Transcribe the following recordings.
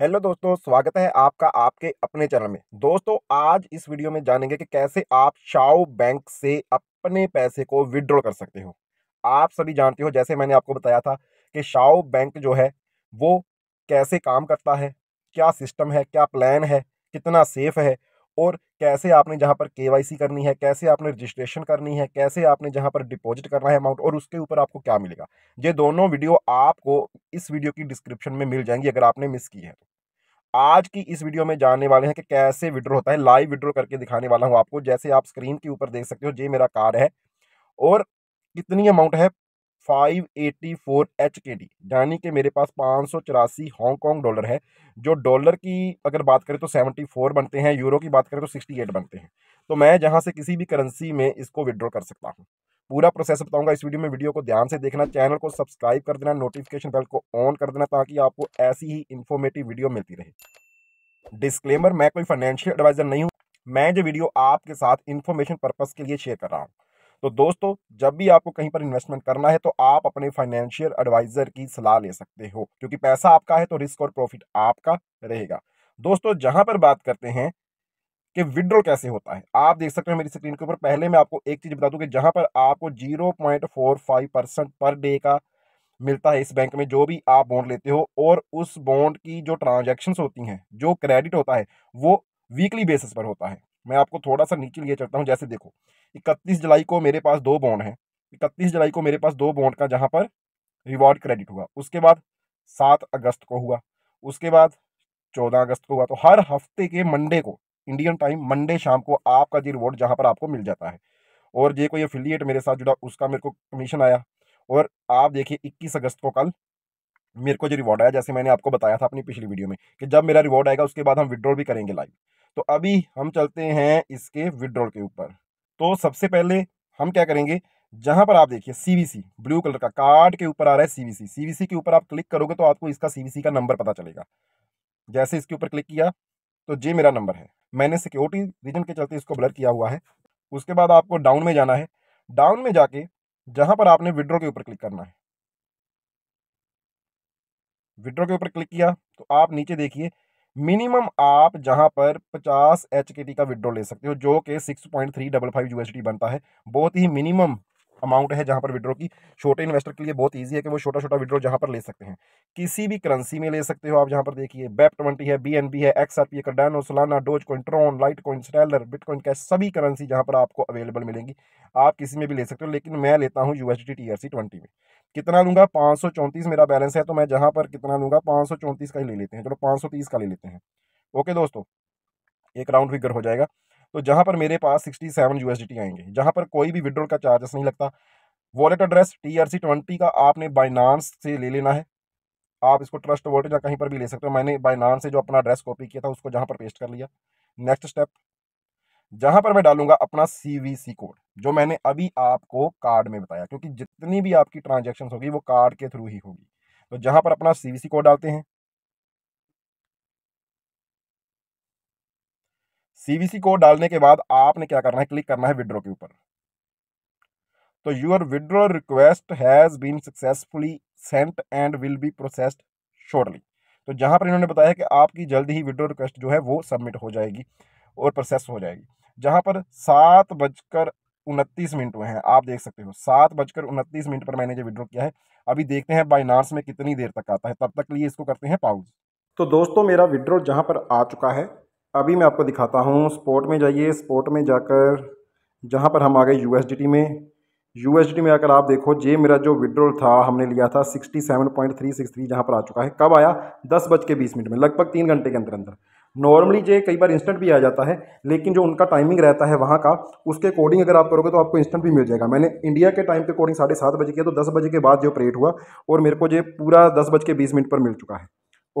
hello दोस्तों स्वागत है आपका आपके अपने चैनल में दोस्तों आज इस वीडियो में जानेंगे कि कैसे आप शाओ बैंक से अपने पैसे को विड्रॉ कर सकते हो आप सभी जानते हो जैसे मैंने आपको बताया था कि शाओ बैंक जो है वो कैसे काम करता है क्या सिस्टम है क्या प्लान है कितना सेफ है और कैसे आपने जहाँ पर के करनी है कैसे आपने रजिस्ट्रेशन करनी है कैसे आपने जहाँ पर डिपॉजिट करना है अमाउंट और उसके ऊपर आपको क्या मिलेगा ये दोनों वीडियो आपको इस वीडियो की डिस्क्रिप्शन में मिल जाएंगी अगर आपने मिस की है तो आज की इस वीडियो में जानने वाले हैं कि कैसे विड्रो होता है लाइव विड्रो करके दिखाने वाला हूँ आपको जैसे आप स्क्रीन के ऊपर देख सकते हो ये मेरा कार है और कितनी अमाउंट है five eighty four H K D यानी कि मेरे पास पाँच सौ चौरासी हांगकॉन्ग डॉलर है जो डॉलर की अगर बात करें तो सेवेंटी फोर बनते हैं यूरो की बात करें तो सिक्सटी एट बनते हैं तो मैं जहाँ से किसी भी करेंसी में इसको विड्रॉ कर सकता हूँ पूरा प्रोसेस बताऊंगा इस वीडियो में वीडियो को ध्यान से देखना चैनल को सब्सक्राइब कर देना नोटिफिकेशन बेल को ऑन कर देना ताकि आपको ऐसी ही इन्फॉर्मेटिव वीडियो मिलती रहे डिस्क्लेमर मैं कोई फाइनेंशियल एडवाइज़र नहीं हूँ मैं जो वीडियो आपके साथ इन्फॉर्मेशन पर्पज़ के लिए शेयर कर रहा हूँ तो दोस्तों जब भी आपको कहीं पर इन्वेस्टमेंट करना है तो आप अपने फाइनेंशियल एडवाइजर की सलाह ले सकते हो क्योंकि पैसा आपका है तो रिस्क और प्रॉफिट आपका रहेगा दोस्तों जहां पर बात करते हैं कि विड्रॉ कैसे होता है आप देख सकते हैं मेरी स्क्रीन के ऊपर पहले मैं आपको एक चीज़ बता दूं कि जहां पर आपको 0.45 परसेंट पर डे का मिलता है इस बैंक में जो भी आप बॉन्ड लेते हो और उस बॉन्ड की जो ट्रांजैक्शंस होती हैं जो क्रेडिट होता है वो वीकली बेसिस पर होता है मैं आपको थोड़ा सा नीचे लिए चलता हूँ जैसे देखो इकतीस जुलाई को मेरे पास दो बॉन्ड हैं इकतीस जुलाई को मेरे पास दो बॉन्ड का जहाँ पर रिवॉर्ड क्रेडिट हुआ उसके बाद सात अगस्त को हुआ उसके बाद चौदह अगस्त को हुआ तो हर हफ्ते के मंडे को इंडियन टाइम मंडे शाम को आपका जी रिवॉर्ड जहाँ पर आपको मिल जाता है और जे कोई अफिलियट मेरे साथ जुड़ा उसका मेरे को कमीशन आया और आप देखिए इक्कीस अगस्त को कल मेरे को जो रिवॉर्ड आया जैसे मैंने आपको बताया था अपनी पिछली वीडियो में कि जब मेरा रिवॉर्ड आएगा उसके बाद हम विड्रॉल भी करेंगे लाइव तो अभी हम चलते हैं इसके विड्रॉल के ऊपर तो सबसे पहले हम क्या करेंगे जहां पर आप देखिए सीवीसी ब्लू कलर का कार्ड के ऊपर आ रहा है सीवीसी सीवीसी के ऊपर आप क्लिक करोगे तो आपको इसका सीवीसी का नंबर पता चलेगा जैसे इसके ऊपर क्लिक किया तो जे मेरा नंबर है मैंने सिक्योरिटी रीजन के चलते इसको ब्लर किया हुआ है उसके बाद आपको डाउन में जाना है डाउन में जाके जहां पर आपने विड्रो के ऊपर क्लिक करना है विड्रो के ऊपर क्लिक किया तो आप नीचे देखिए मिनिमम आप जहां पर 50 एच का विड्रो ले सकते हो जो कि 6.355 यूएसडी बनता है बहुत ही मिनिमम अमाउंट है जहाँ पर विड्रो की छोटे इन्वेस्टर के लिए बहुत ईजी है कि वो छोटा छोटा विड्रो जहाँ पर ले सकते हैं किसी भी करेंसी में ले सकते हो आप जहाँ पर देखिए बैप ट्वेंटी है बी है एक्स आर पी है Cardano Dogecoin Tron Litecoin Stellar Bitcoin Cash सभी करेंसी जहाँ पर आपको अवेलेबल मिलेंगी आप किसी में भी ले सकते हो लेकिन मैं लेता हूँ यू एस डी ट्वेंटी में कितना लूँगा पाँच सौ मेरा बैलेंस है तो मैं जहाँ पर कितना लूँगा पाँच सौ का ही ले लेते हैं चलो पाँच सौ तीस का ले लेते हैं ओके दोस्तों एक राउंड फिगर हो जाएगा तो जहाँ पर मेरे पास सिक्सटी सेवन यूएसडीटी आएंगे जहाँ पर कोई भी विड्रोल का चार्जेस नहीं लगता wallet address T R C twenty का आपने बाइनांस से ले लेना है आप इसको ट्रस्ट वॉलेट या कहीं पर भी ले सकते हो मैंने बाइनांस से जो अपना एड्रेस कॉपी किया था उसको जहाँ पर पेस्ट कर लिया नेक्स्ट स्टेप जहाँ पर मैं डालूंगा अपना सी कोड जो मैंने अभी आपको कार्ड में बताया क्योंकि जितनी भी आपकी ट्रांजेक्शन होगी वो कार्ड के थ्रू ही होगी तो जहाँ पर अपना सी कोड डालते हैं सीवीसी कोड डालने के बाद आपने क्या करना है क्लिक करना है विड्रो के ऊपर तो your withdraw request has been successfully sent and will be processed shortly तो जहां पर इन्होंने बताया कि आपकी जल्द ही विड्रो रिक्वेस्ट जो है वो सबमिट हो जाएगी और प्रोसेस हो जाएगी जहां पर सात बजकर उनतीस मिनट हुए हैं आप देख सकते हो सात बजकर उनतीस मिनट पर मैंने जो विड्रो किया है अभी देखते हैं बाइनार्स में कितनी देर तक आता है तब तक लिए इसको करते हैं पाउज तो दोस्तों मेरा विड्रो जहाँ पर आ चुका है अभी मैं आपको दिखाता हूँ स्पोर्ट में जाइए स्पोर्ट में जाकर जहाँ पर हम आ गए यू में यू में आकर आप देखो ये मेरा जो विड्रोल था हमने लिया था sixty seven point three six three जहाँ पर आ चुका है कब आया दस बज के बीस मिनट में लगभग तीन घंटे के अंदर अंदर नॉर्मली ये कई बार इंस्टेंट भी आ जाता है लेकिन जो उनका टाइमिंग रहता है वहाँ का उसके अकॉर्डिंग अगर आप करोगे तो आपको इंस्टेंट भी मिल जाएगा मैंने इंडिया के टाइम के अकॉर्डिंग साढ़े सात बजे किया तो दस बजे के बाद जो ऑपरेट हुआ और मेरे को ये पूरा दस बज के बीस मिनट पर मिल चुका है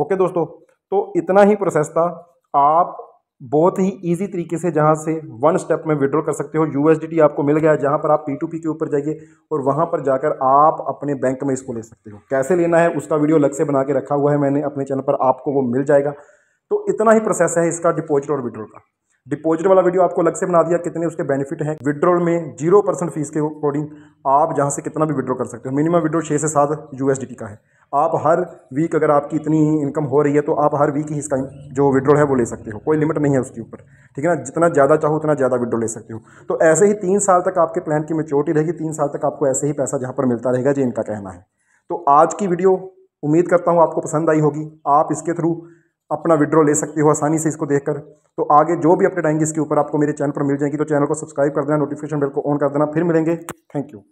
ओके दोस्तों तो इतना ही प्रोसेस था आप बहुत ही इजी तरीके से जहाँ से वन स्टेप में विड्रॉ कर सकते हो यूएसडीटी आपको मिल गया जहाँ पर आप पी टू पी के ऊपर जाइए और वहाँ पर जाकर आप अपने बैंक में इसको ले सकते हो कैसे लेना है उसका वीडियो अलग से बना के रखा हुआ है मैंने अपने चैनल पर आपको वो मिल जाएगा तो इतना ही प्रोसेस है इसका डिपोजिट और विड्रॉल का डिपोजिट वाला वीडियो आपको अलग से बना दिया कितने उसके बेनिफिट हैं विड्रॉल में जीरो परसेंट फीस के अकॉर्डिंग आप जहाँ से कितना भी विड्रॉ कर सकते हो मिनिमम विड्रॉ छः से सात यूएसडीटी का है आप हर वीक अगर आपकी इतनी इनकम हो रही है तो आप हर वीक ही इसका जो विड्रॉल है वो ले सकते हो कोई लिमिट नहीं है उसके ऊपर ठीक है ना जितना ज़्यादा चाहो उतना ज़्यादा विड्रॉल ले सकते हो तो ऐसे ही तीन साल तक आपके प्लान की मेच्योरिटी रहेगी तीन साल तक आपको ऐसे ही पैसा जहाँ पर मिलता रहेगा जो इनका कहना है तो आज की वीडियो उम्मीद करता हूँ आपको पसंद आई होगी आप इसके थ्रू अपना विड्रॉ ले सकते हो आसानी से इसको देखकर तो आगे जो भी अपडेट आएंगे इसके ऊपर आपको मेरे चैनल पर मिल जाएंगी तो चैनल को सब्सक्राइब कर देना नोटिफिकेशन बेल को ऑन कर देना फिर मिलेंगे थैंक यू